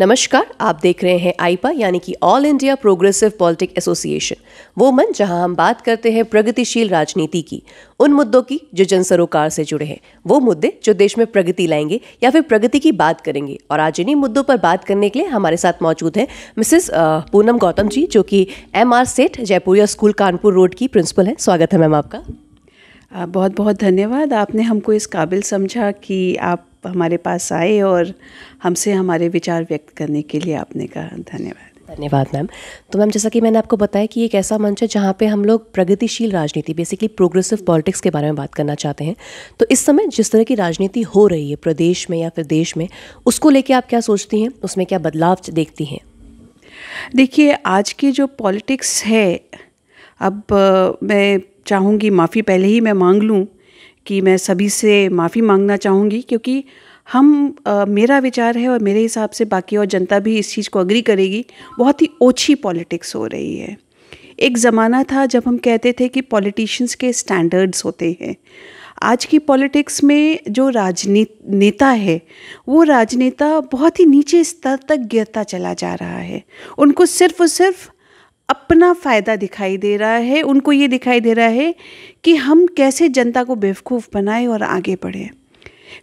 नमस्कार आप देख रहे हैं आईपा यानी कि all India progressive politic association वो मन जहां हम बात करते हैं प्रगतिशील राजनीति की उन मुद्दों की जो जन सरोकार से जुड़े हैं वो मुद्दे जो देश में प्रगति लाएंगे या फिर प्रगति की बात करेंगे और आज इन्हीं मुद्दों पर बात करने के लिए हमारे साथ मौजूद हैं मिसेस पूनम गौतम जी जो कि M R Seth Jaipuria school Kanpur road की प्रिंसिपल हैं स्वागत है मैम आपका बहुत बहुत धन्यवाद आपने हमको इस काबिल समझा कि आप हमारे पास आए और हमसे हमारे विचार व्यक्त करने के लिए आपने कहा धन्यवाद धन्यवाद मैम तो मैम जैसा कि मैंने आपको बताया कि एक ऐसा मंच है जहाँ पे हम लोग प्रगतिशील राजनीति बेसिकली प्रोग्रेसिव पॉलिटिक्स के बारे में बात करना चाहते हैं तो इस समय जिस तरह की राजनीति हो रही है प्रदेश में या फिर देश में उसको लेके आप क्या सोचती हैं उसमें क्या बदलाव देखती हैं देखिए आज की जो पॉलिटिक्स है अब मैं चाहूँगी माफ़ी पहले ही मैं मांग लूँ कि मैं सभी से माफ़ी मांगना चाहूँगी क्योंकि हम आ, मेरा विचार है और मेरे हिसाब से बाकी और जनता भी इस चीज़ को अग्री करेगी बहुत ही ओछी पॉलिटिक्स हो रही है एक ज़माना था जब हम कहते थे कि पॉलिटिशियंस के स्टैंडर्ड्स होते हैं आज की पॉलिटिक्स में जो नेता है वो राजनेता बहुत ही नीचे स्तर तक गिरता चला जा रहा है उनको सिर्फ और सिर्फ अपना फ़ायदा दिखाई दे रहा है उनको ये दिखाई दे रहा है कि हम कैसे जनता को बेवकूफ़ बनाए और आगे बढ़े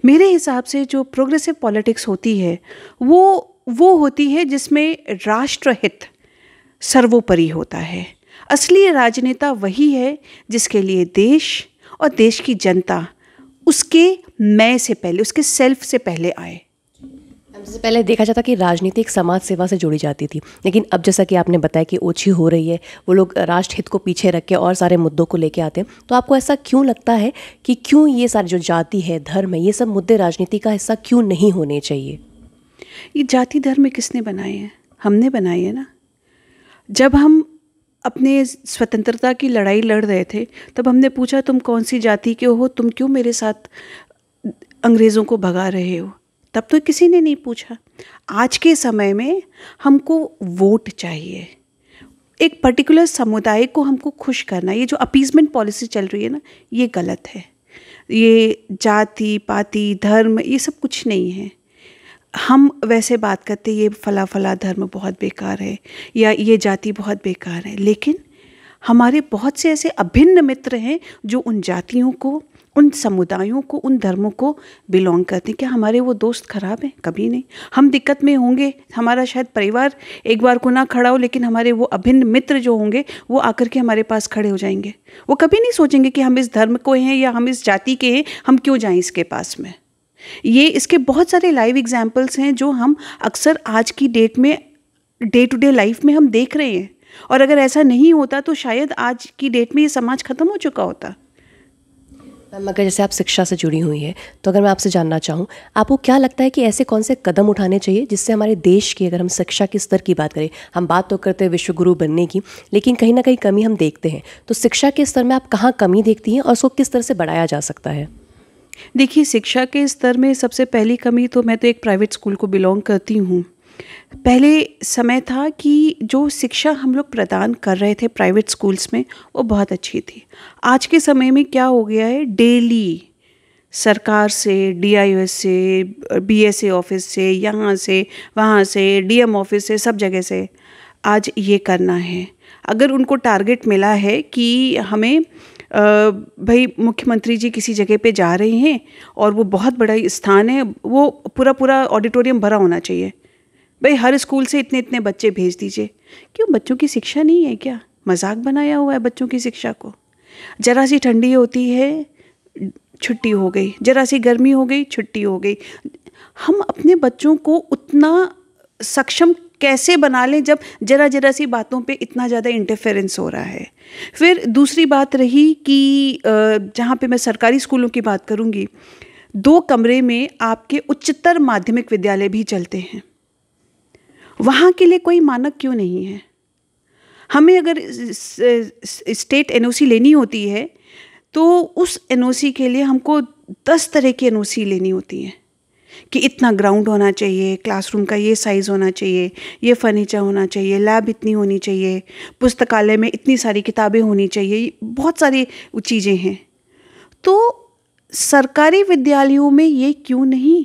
मेरे हिसाब से जो प्रोग्रेसिव पॉलिटिक्स होती है वो वो होती है जिसमें राष्ट्रहित सर्वोपरि होता है असली राजनेता वही है जिसके लिए देश और देश की जनता उसके मैं से पहले उसके सेल्फ से पहले आए सबसे पहले देखा जाता कि राजनीति एक समाज सेवा से जुड़ी जाती थी लेकिन अब जैसा कि आपने बताया कि ओछी हो रही है वो लोग राष्ट्र हित को पीछे रख के और सारे मुद्दों को लेके आते हैं तो आपको ऐसा क्यों लगता है कि क्यों ये सारे जो जाति है धर्म है ये सब मुद्दे राजनीति का हिस्सा क्यों नहीं होने चाहिए ये जाति धर्म किसने बनाए हैं हमने बनाए हैं ना जब हम अपने स्वतंत्रता की लड़ाई लड़ रहे थे तब हमने पूछा तुम कौन सी जाति के हो तुम क्यों मेरे साथ अंग्रेज़ों को भगा रहे हो तब तो किसी ने नहीं पूछा आज के समय में हमको वोट चाहिए एक पर्टिकुलर समुदाय को हमको खुश करना ये जो अपीजमेंट पॉलिसी चल रही है ना ये गलत है ये जाति पाति धर्म ये सब कुछ नहीं है हम वैसे बात करते ये फला फला धर्म बहुत बेकार है या ये जाति बहुत बेकार है लेकिन हमारे बहुत से ऐसे अभिन्न मित्र हैं जो उन जातियों को उन समुदायों को उन धर्मों को बिलोंग करते हैं क्या हमारे वो दोस्त खराब हैं कभी नहीं हम दिक्कत में होंगे हमारा शायद परिवार एक बार को ना खड़ा हो लेकिन हमारे वो अभिन्न मित्र जो होंगे वो आकर के हमारे पास खड़े हो जाएंगे वो कभी नहीं सोचेंगे कि हम इस धर्म को हैं या हम इस जाति के हैं हम क्यों जाएं इसके पास में ये इसके बहुत सारे लाइव एग्जाम्पल्स हैं जो हम अक्सर आज की डेट में डे टू डे लाइफ में हम देख रहे हैं और अगर ऐसा नहीं होता तो शायद आज की डेट में ये समाज खत्म हो चुका होता मैम अगर जैसे आप शिक्षा से जुड़ी हुई हैं तो अगर मैं आपसे जानना चाहूँ आपको क्या लगता है कि ऐसे कौन से कदम उठाने चाहिए जिससे हमारे देश की अगर हम शिक्षा के स्तर की बात करें हम बात तो करते हैं विश्व गुरु बनने की लेकिन कहीं ना कहीं कमी हम देखते हैं तो शिक्षा के स्तर में आप कहाँ कमी देखती हैं और उसको किस तरह से बढ़ाया जा सकता है देखिए शिक्षा के स्तर में सबसे पहली कमी तो मैं तो एक प्राइवेट स्कूल को बिलोंग करती हूँ पहले समय था कि जो शिक्षा हम लोग प्रदान कर रहे थे प्राइवेट स्कूल्स में वो बहुत अच्छी थी आज के समय में क्या हो गया है डेली सरकार से एस से बीएसए ऑफिस से यहाँ से वहाँ से डीएम ऑफिस से सब जगह से आज ये करना है अगर उनको टारगेट मिला है कि हमें भाई मुख्यमंत्री जी किसी जगह पे जा रहे हैं और वो बहुत बड़ा स्थान है वो पूरा पूरा ऑडिटोरियम भरा होना चाहिए भाई हर स्कूल से इतने इतने बच्चे भेज दीजिए क्यों बच्चों की शिक्षा नहीं है क्या मजाक बनाया हुआ है बच्चों की शिक्षा को ज़रा सी ठंडी होती है छुट्टी हो गई ज़रा सी गर्मी हो गई छुट्टी हो गई हम अपने बच्चों को उतना सक्षम कैसे बना लें जब जरा जरा सी बातों पे इतना ज़्यादा इंटरफेरेंस हो रहा है फिर दूसरी बात रही कि जहाँ पे मैं सरकारी स्कूलों की बात करूँगी दो कमरे में आपके उच्चतर माध्यमिक विद्यालय भी चलते हैं वहाँ के लिए कोई मानक क्यों नहीं है हमें अगर स्टेट एन लेनी होती है तो उस एन के लिए हमको दस तरह की एन लेनी होती है कि इतना ग्राउंड होना चाहिए क्लासरूम का ये साइज़ होना चाहिए ये फर्नीचर होना चाहिए लैब इतनी होनी चाहिए पुस्तकालय में इतनी सारी किताबें होनी चाहिए बहुत सारी चीज़ें हैं तो सरकारी विद्यालयों में ये क्यों नहीं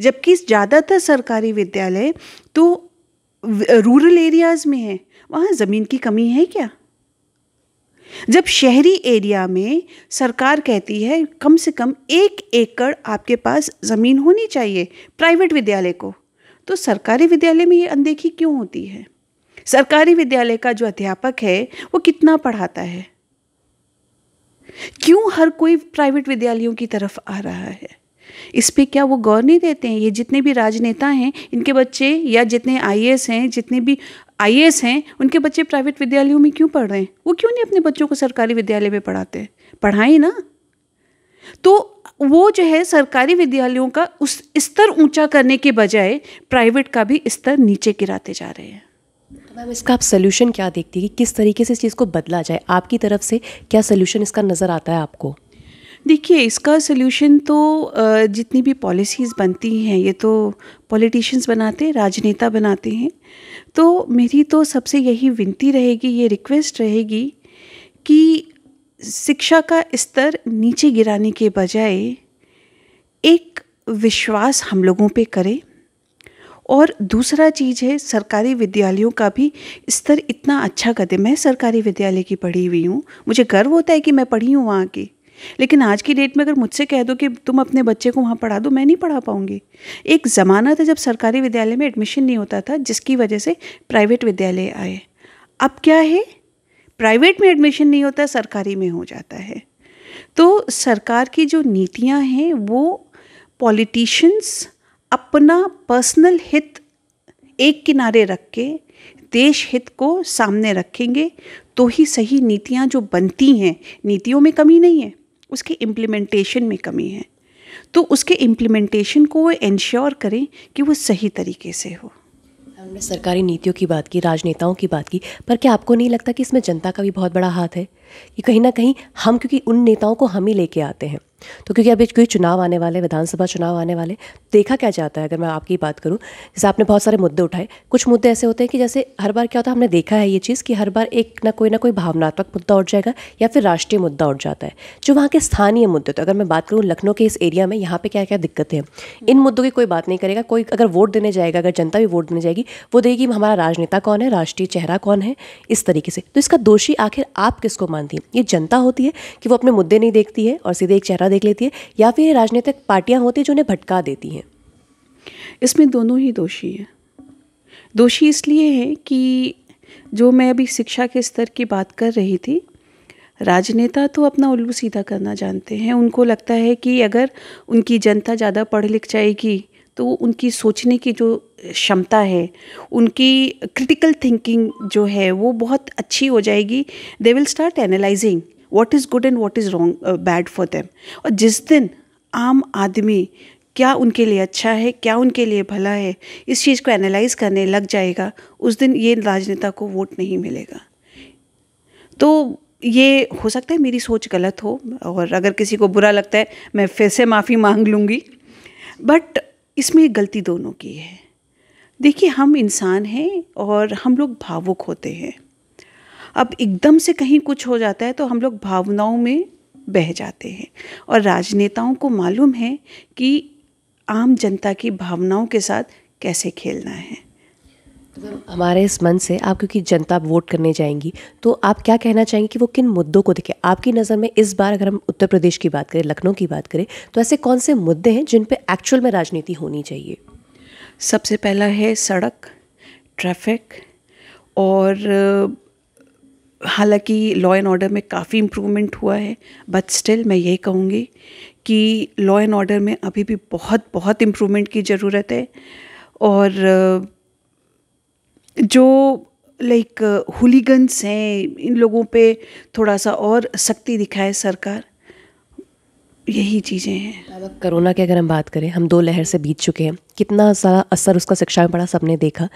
जबकि ज़्यादातर सरकारी विद्यालय तो रूरल एरियाज़ में है वहाँ ज़मीन की कमी है क्या जब शहरी एरिया में सरकार कहती है कम से कम एक एकड़ आपके पास ज़मीन होनी चाहिए प्राइवेट विद्यालय को तो सरकारी विद्यालय में ये अनदेखी क्यों होती है सरकारी विद्यालय का जो अध्यापक है वो कितना पढ़ाता है क्यों हर कोई प्राइवेट विद्यालयों की तरफ आ रहा है इस पर क्या वो गौर नहीं देते हैं ये जितने भी राजनेता हैं इनके बच्चे या जितने आई हैं जितने भी आई हैं उनके बच्चे प्राइवेट विद्यालयों में क्यों पढ़ रहे हैं वो क्यों नहीं अपने बच्चों को सरकारी विद्यालय में पढ़ाते पढ़ाएं ना तो वो जो है सरकारी विद्यालयों का उस स्तर ऊंचा करने के बजाय प्राइवेट का भी स्तर नीचे गिराते जा रहे हैं तो मैम इसका आप सोल्यूशन क्या देखती है कि किस तरीके से इस चीज़ को बदला जाए आपकी तरफ से क्या सोल्यूशन इसका नज़र आता है आपको देखिए इसका सोल्यूशन तो जितनी भी पॉलिसीज़ बनती हैं ये तो पॉलिटिशियंस बनाते हैं राजनेता बनाते हैं तो मेरी तो सबसे यही विनती रहेगी ये रिक्वेस्ट रहेगी कि शिक्षा का स्तर नीचे गिराने के बजाय एक विश्वास हम लोगों पे करें और दूसरा चीज़ है सरकारी विद्यालयों का भी स्तर इतना अच्छा कर दे मैं सरकारी विद्यालय की पढ़ी हुई हूँ मुझे गर्व होता है कि मैं पढ़ी हूँ वहाँ की लेकिन आज की डेट में अगर मुझसे कह दो कि तुम अपने बच्चे को वहाँ पढ़ा दो मैं नहीं पढ़ा पाऊँगी एक ज़माना था जब सरकारी विद्यालय में एडमिशन नहीं होता था जिसकी वजह से प्राइवेट विद्यालय आए अब क्या है प्राइवेट में एडमिशन नहीं होता सरकारी में हो जाता है तो सरकार की जो नीतियाँ हैं वो पॉलिटिशियंस अपना पर्सनल हित एक किनारे रख के देश हित को सामने रखेंगे तो ही सही नीतियाँ जो बनती हैं नीतियों में कमी नहीं है उसके इम्प्लीमेंटेशन में कमी है तो उसके इम्प्लीमेंटेशन को वो इन्श्योर करें कि वो सही तरीके से हो हमने सरकारी नीतियों की बात की राजनेताओं की बात की पर क्या आपको नहीं लगता कि इसमें जनता का भी बहुत बड़ा हाथ है कि कहीं ना कहीं हम क्योंकि उन नेताओं को हम ही लेके आते हैं तो क्योंकि अभी कोई चुनाव आने वाले विधानसभा चुनाव आने वाले देखा क्या जाता है अगर मैं आपकी बात करूं जैसे आपने बहुत सारे मुद्दे उठाए कुछ मुद्दे ऐसे होते हैं कि जैसे हर बार क्या होता है हमने देखा है ये चीज़ कि हर बार एक ना कोई ना कोई भावनात्मक मुद्दा उठ जाएगा या फिर राष्ट्रीय मुद्दा उठ जाता है जो वहाँ के स्थानीय मुद्दे तो अगर मैं बात करूँ लखनऊ के इस एरिया में यहाँ पर क्या क्या दिक्कतें हैं इन मुद्दों की कोई बात नहीं करेगा कोई अगर वोट देने जाएगा अगर जनता भी वोट देने जाएगी वो देगी हमारा राजनेता कौन है राष्ट्रीय चेहरा कौन है इस तरीके से तो इसका दोषी आखिर आप किसको मान मानती हैं ये जनता होती है कि वो अपने मुद्दे नहीं देखती है और सीधे एक चेहरा देख लेती है या फिर राजनीतिक पार्टियाँ होती हैं जो उन्हें भटका देती हैं इसमें दोनों ही दोषी हैं दोषी इसलिए है कि जो मैं अभी शिक्षा के स्तर की बात कर रही थी राजनेता तो अपना उल्लू सीधा करना जानते हैं उनको लगता है कि अगर उनकी जनता ज़्यादा पढ़ लिख जाएगी तो उनकी सोचने की जो क्षमता है उनकी क्रिटिकल थिंकिंग जो है वो बहुत अच्छी हो जाएगी they will start analysing what is good and what is wrong bad for them और जिस दिन आम आदमी क्या उनके लिए अच्छा है क्या उनके लिए भला है इस चीज़ को एनालाइज करने लग जाएगा उस दिन ये राजनेता को वोट नहीं मिलेगा तो ये हो सकता है मेरी सोच गलत हो और अगर किसी को बुरा लगता है मैं फिर से माफ़ी मांग लूँगी बट इसमें गलती दोनों की है देखिए हम इंसान हैं और हम लोग भावुक होते हैं अब एकदम से कहीं कुछ हो जाता है तो हम लोग भावनाओं में बह जाते हैं और राजनेताओं को मालूम है कि आम जनता की भावनाओं के साथ कैसे खेलना है हमारे इस मन से आप क्योंकि जनता वोट करने जाएंगी तो आप क्या कहना चाहेंगे कि वो किन मुद्दों को देखें आपकी नज़र में इस बार अगर हम उत्तर प्रदेश की बात करें लखनऊ की बात करें तो ऐसे कौन से मुद्दे हैं जिन पर एक्चुअल में राजनीति होनी चाहिए सबसे पहला है सड़क ट्रैफिक और हालांकि लॉ एंड ऑर्डर में काफ़ी इम्प्रूवमेंट हुआ है बट स्टिल मैं यही कहूँगी कि लॉ एंड ऑर्डर में अभी भी बहुत बहुत इम्प्रूवमेंट की ज़रूरत है और जो लाइक हुलीगंस हैं इन लोगों पे थोड़ा सा और सख्ती दिखाए सरकार यही चीज़ें हैं अब कोरोना की अगर हम बात करें हम दो लहर से बीत चुके हैं कितना सारा असर उसका शिक्षा में पड़ा सबने देखा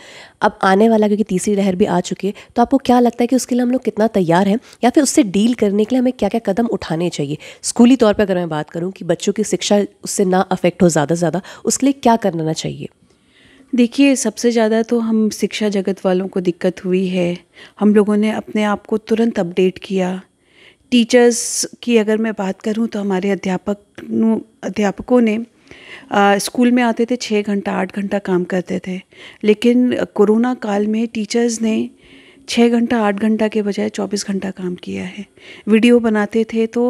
अब आने वाला क्योंकि तीसरी लहर भी आ चुकी है तो आपको क्या लगता है कि उसके लिए हम लोग कितना तैयार हैं या फिर उससे डील करने के लिए हमें क्या क्या कदम उठाने चाहिए स्कूली तौर पर अगर मैं बात करूँ कि बच्चों की शिक्षा उससे ना अफेक्ट हो ज़्यादा से ज़्यादा उसके लिए क्या करना चाहिए देखिए सबसे ज़्यादा तो हम शिक्षा जगत वालों को दिक्कत हुई है हम लोगों ने अपने आप को तुरंत अपडेट किया टीचर्स की अगर मैं बात करूं तो हमारे अध्यापक अध्यापकों ने आ, स्कूल में आते थे छः घंटा आठ घंटा काम करते थे लेकिन कोरोना काल में टीचर्स ने छः घंटा आठ घंटा के बजाय चौबीस घंटा काम किया है वीडियो बनाते थे तो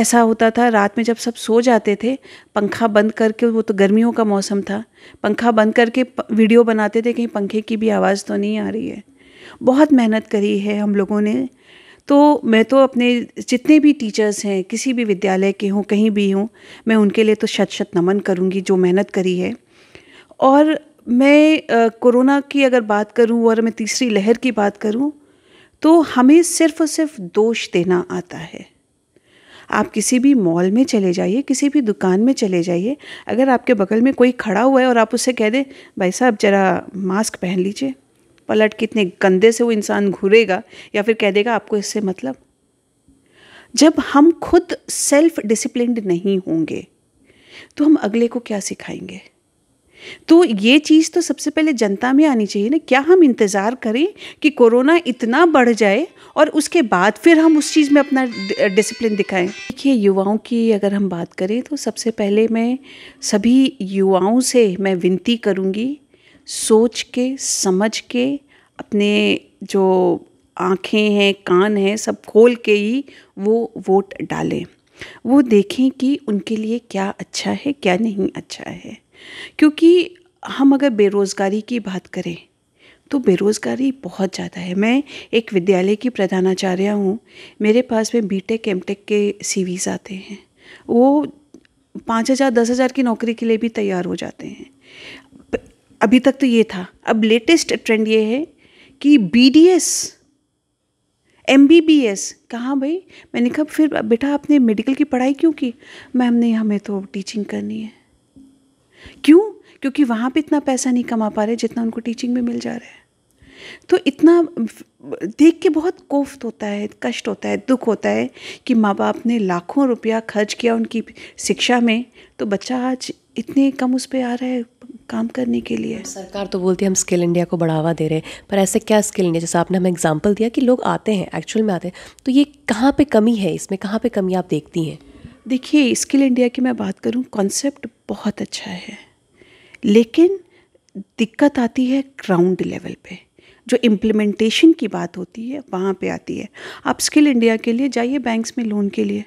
ऐसा होता था रात में जब सब सो जाते थे पंखा बंद करके वो तो गर्मियों का मौसम था पंखा बंद करके वीडियो बनाते थे कहीं पंखे की भी आवाज़ तो नहीं आ रही है बहुत मेहनत करी है हम लोगों ने तो मैं तो अपने जितने भी टीचर्स हैं किसी भी विद्यालय के हों कहीं भी हों मैं उनके लिए तो शत शत नमन करूँगी जो मेहनत करी है और मैं कोरोना की अगर बात करूं और मैं तीसरी लहर की बात करूं तो हमें सिर्फ और सिर्फ दोष देना आता है आप किसी भी मॉल में चले जाइए किसी भी दुकान में चले जाइए अगर आपके बगल में कोई खड़ा हुआ है और आप उससे कह दें भाई साहब ज़रा मास्क पहन लीजिए पलट कितने गंदे से वो इंसान घूरेगा या फिर कह देगा आपको इससे मतलब जब हम खुद सेल्फ डिसिप्लिन नहीं होंगे तो हम अगले को क्या सिखाएंगे तो ये चीज़ तो सबसे पहले जनता में आनी चाहिए ना क्या हम इंतज़ार करें कि कोरोना इतना बढ़ जाए और उसके बाद फिर हम उस चीज़ में अपना डिसिप्लिन दिखाएं देखिए युवाओं की अगर हम बात करें तो सबसे पहले मैं सभी युवाओं से मैं विनती करूँगी सोच के समझ के अपने जो आँखें हैं कान हैं सब खोल के ही वो वोट डालें वो देखें कि उनके लिए क्या अच्छा है क्या नहीं अच्छा है क्योंकि हम अगर बेरोज़गारी की बात करें तो बेरोज़गारी बहुत ज़्यादा है मैं एक विद्यालय की प्रधानाचार्य हूँ मेरे पास में बी टेक एम टेक के सी आते हैं वो पाँच हज़ार दस हज़ार की नौकरी के लिए भी तैयार हो जाते हैं अभी तक तो ये था अब लेटेस्ट ट्रेंड ये है कि B D S M B B S कहाँ भाई मैंने कहा फिर बेटा आपने मेडिकल की पढ़ाई क्यों की मैम नहीं हमें तो टीचिंग करनी है क्यों क्योंकि वहाँ पे इतना पैसा नहीं कमा पा रहे जितना उनको टीचिंग में मिल जा रहा है तो इतना देख के बहुत कोफ्त होता है कष्ट होता है दुख होता है कि माँ बाप ने लाखों रुपया खर्च किया उनकी शिक्षा में तो बच्चा आज इतने कम उस पर आ रहा है काम करने के लिए सरकार तो बोलती है हम स्किल इंडिया को बढ़ावा दे रहे हैं पर ऐसे क्या स्किल इंडिया जैसे आपने हमें एग्जाम्पल दिया कि लोग आते हैं एक्चुअल में आते हैं तो ये कहाँ पर कमी है इसमें कहाँ पर कमी आप देखती हैं देखिए स्किल इंडिया की मैं बात करूँ कॉन्सेप्ट बहुत अच्छा है लेकिन दिक्कत आती है ग्राउंड लेवल पे जो इम्प्लीमेंटेशन की बात होती है वहाँ पे आती है आप स्किल इंडिया के लिए जाइए बैंक्स में लोन के लिए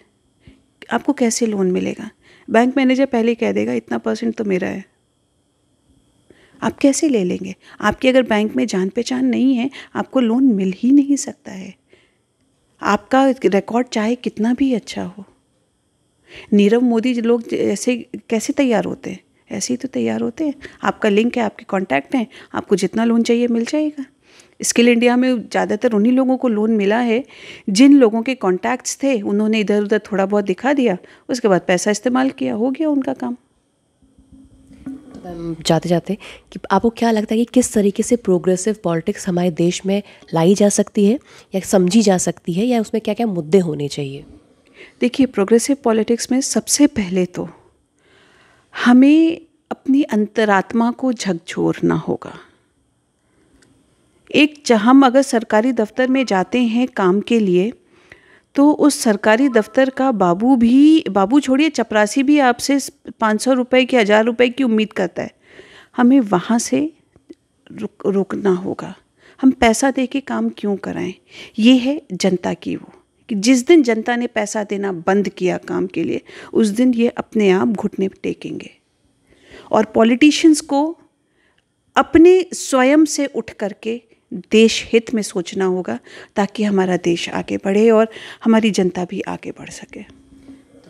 आपको कैसे लोन मिलेगा बैंक मैनेजर पहले कह देगा इतना परसेंट तो मेरा है आप कैसे ले लेंगे आपकी अगर बैंक में जान पहचान नहीं है आपको लोन मिल ही नहीं सकता है आपका रिकॉर्ड चाहे कितना भी अच्छा हो नीरव मोदी लोग ऐसे कैसे तैयार होते हैं ऐसे ही तो तैयार होते हैं आपका लिंक है आपके कॉन्टैक्ट हैं आपको जितना लोन चाहिए मिल जाएगा स्किल इंडिया में ज़्यादातर उन्हीं लोगों को लोन मिला है जिन लोगों के कॉन्टैक्ट्स थे उन्होंने इधर उधर थोड़ा बहुत दिखा दिया उसके बाद पैसा इस्तेमाल किया हो गया उनका काम जाते जाते कि आपको क्या लगता है कि किस तरीके से प्रोग्रेसिव पॉलिटिक्स हमारे देश में लाई जा सकती है या समझी जा सकती है या उसमें क्या क्या मुद्दे होने चाहिए देखिए प्रोग्रेसिव पॉलिटिक्स में सबसे पहले तो हमें अपनी अंतरात्मा को झकझोरना होगा एक हम अगर सरकारी दफ्तर में जाते हैं काम के लिए तो उस सरकारी दफ्तर का बाबू भी बाबू छोड़िए चपरासी भी आपसे पाँच सौ रुपये की हज़ार रुपये की उम्मीद करता है हमें वहाँ से रुक रोकना होगा हम पैसा दे के काम क्यों कराएं ये है जनता की वो कि जिस दिन जनता ने पैसा देना बंद किया काम के लिए उस दिन ये अपने आप घुटने टेकेंगे और पॉलिटिशियंस को अपने स्वयं से उठ करके देश हित में सोचना होगा ताकि हमारा देश आगे बढ़े और हमारी जनता भी आगे बढ़ सके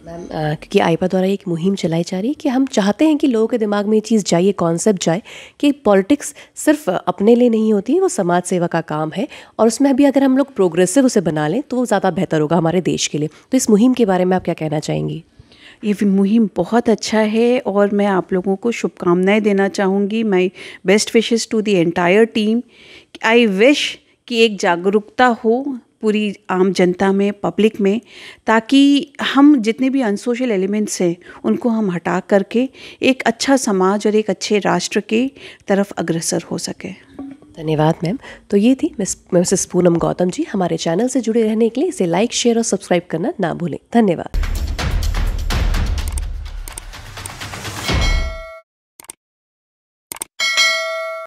मैम क्योंकि आईपा द्वारा एक मुहिम चलाई जा रही है कि हम चाहते हैं कि लोगों के दिमाग में ये चीज़ जाए ये कॉन्सेप्ट जाए कि पॉलिटिक्स सिर्फ अपने लिए नहीं होती वो समाज सेवा का काम है और उसमें अभी अगर हम लोग प्रोग्रेसिव उसे बना लें तो वो ज़्यादा बेहतर होगा हमारे देश के लिए तो इस मुहिम के बारे में आप क्या कहना चाहेंगी ये मुहिम बहुत अच्छा है और मैं आप लोगों को शुभकामनाएं देना चाहूँगी my best wishes to the entire team I wish कि एक जागरूकता हो पूरी आम जनता में पब्लिक में ताकि हम जितने भी अनसोशल एलिमेंट्स हैं उनको हम हटा करके एक अच्छा समाज और एक अच्छे राष्ट्र के तरफ अग्रसर हो सके धन्यवाद मैम तो ये थी मिस मिसेस पूनम गौतम जी हमारे चैनल से जुड़े रहने के लिए इसे लाइक शेयर और सब्सक्राइब करना ना भूलें धन्यवाद